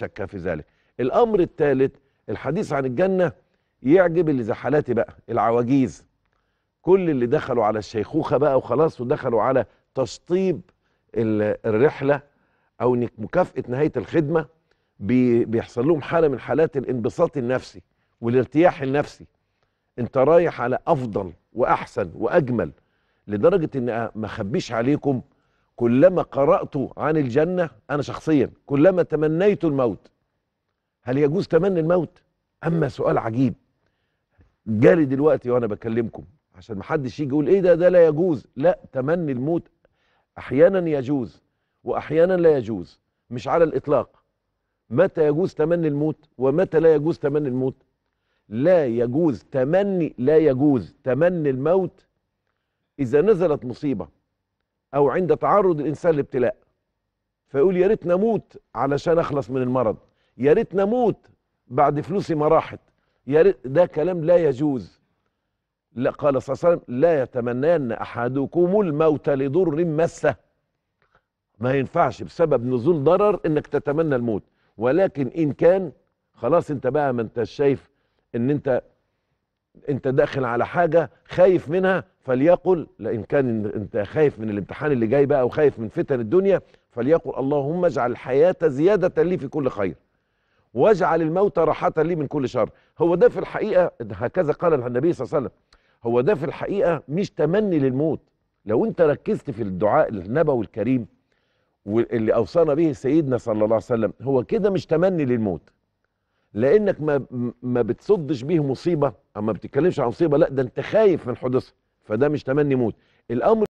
شك في ذلك الأمر الثالث الحديث عن الجنة يعجب اللي زي حالاتي بقى العواجيز كل اللي دخلوا على الشيخوخة بقى وخلاص ودخلوا على تشطيب الرحلة أو مكافأة نهاية الخدمة بيحصل لهم حالة من حالات الانبساط النفسي والارتياح النفسي انت رايح على أفضل وأحسن وأجمل لدرجة ان ما خبيش عليكم كلما قرأت عن الجنة أنا شخصيا كلما تمنيت الموت هل يجوز تمني الموت أما سؤال عجيب جالي دلوقتي وأنا بكلمكم عشان محدش يجي يقول إيه ده ده لا يجوز لا تمني الموت أحيانا يجوز وأحيانا لا يجوز مش على الإطلاق متى يجوز تمني الموت ومتى لا يجوز تمني الموت لا يجوز تمني لا يجوز تمني الموت إذا نزلت مصيبة أو عند تعرض الإنسان لابتلاء فيقول يا ريت نموت علشان أخلص من المرض يا ريت نموت بعد فلوسي ما راحت يا ريت ده كلام لا يجوز لا قال صلى الله عليه وسلم لا يتمنان أحدكم الموت لضر مسه ما ينفعش بسبب نزول ضرر انك تتمنى الموت ولكن ان كان خلاص انت بقى ما انت شايف ان انت انت داخل على حاجه خايف منها فليقل لان كان انت خايف من الامتحان اللي جاي بقى وخايف من فتن الدنيا فليقل اللهم اجعل الحياه زياده لي في كل خير واجعل الموت راحه لي من كل شر هو ده في الحقيقه هكذا قال النبي صلى الله عليه وسلم هو ده في الحقيقه مش تمني للموت لو انت ركزت في الدعاء النبوي الكريم واللي اوصانا به سيدنا صلى الله عليه وسلم هو كده مش تمني للموت لانك ما ما بتصدش بيه مصيبه اما بتتكلمش عن مصيبه لا ده انت خايف من حدوثها فده مش تمني موت الامر